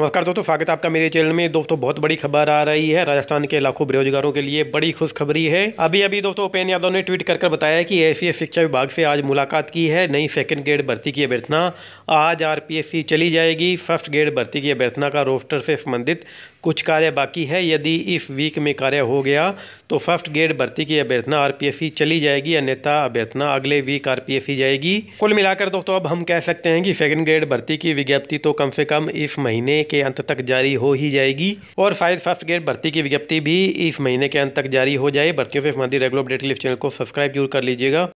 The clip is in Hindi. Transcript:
नमस्कार दोस्तों स्वागत है आपका मेरे चैनल में दोस्तों बहुत बड़ी खबर आ रही है राजस्थान के लाखों बेरोजगारों के लिए बड़ी खुशखबरी है अभी अभी दोस्तों उपेन्द्र यादव ने ट्वीट कर कर बताया कि एस शिक्षा विभाग से आज मुलाकात की है नई सेकंड ग्रेड भर्ती की अभ्यर्थना आज आर चली जाएगी फर्स्ट ग्रेड भर्ती की अभ्यर्थना का रोस्टर से संबंधित कुछ कार्य बाकी है यदि इस वीक में कार्य हो गया तो फर्स्ट ग्रेड भर्ती की अभ्यर्थना आरपीएससी चली जाएगी अन्यथा अभ्यर्थना अगले वीक आर जाएगी कुल मिलाकर दोस्तों अब हम कह सकते हैं कि सेकेंड ग्रेड भर्ती की विज्ञप्ति तो कम से कम इस महीने के अंत तक जारी हो ही जाएगी और फायर फर्स्ट ग्रेड भर्ती की विज्ञप्ति भी इस महीने के अंत तक जारी हो जाए भर्तियों से संबंधित रेगुलर अपडेट लिस्ट चैनल को सब्सक्राइब जरूर कर लीजिएगा